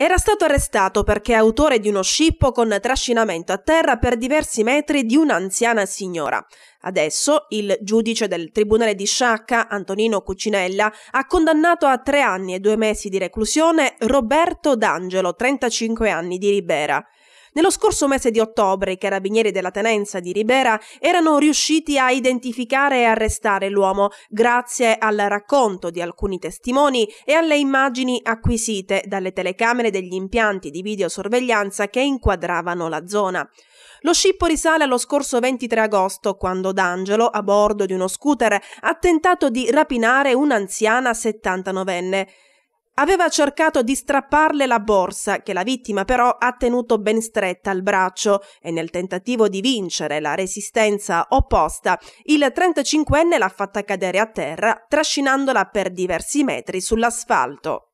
Era stato arrestato perché autore di uno scippo con trascinamento a terra per diversi metri di un'anziana signora. Adesso il giudice del Tribunale di Sciacca, Antonino Cucinella, ha condannato a tre anni e due mesi di reclusione Roberto D'Angelo, 35 anni di Ribera. Nello scorso mese di ottobre i carabinieri della tenenza di Ribera erano riusciti a identificare e arrestare l'uomo grazie al racconto di alcuni testimoni e alle immagini acquisite dalle telecamere degli impianti di videosorveglianza che inquadravano la zona. Lo scippo risale allo scorso 23 agosto, quando D'Angelo, a bordo di uno scooter, ha tentato di rapinare un'anziana 79enne. Aveva cercato di strapparle la borsa, che la vittima però ha tenuto ben stretta al braccio e nel tentativo di vincere la resistenza opposta, il 35enne l'ha fatta cadere a terra, trascinandola per diversi metri sull'asfalto.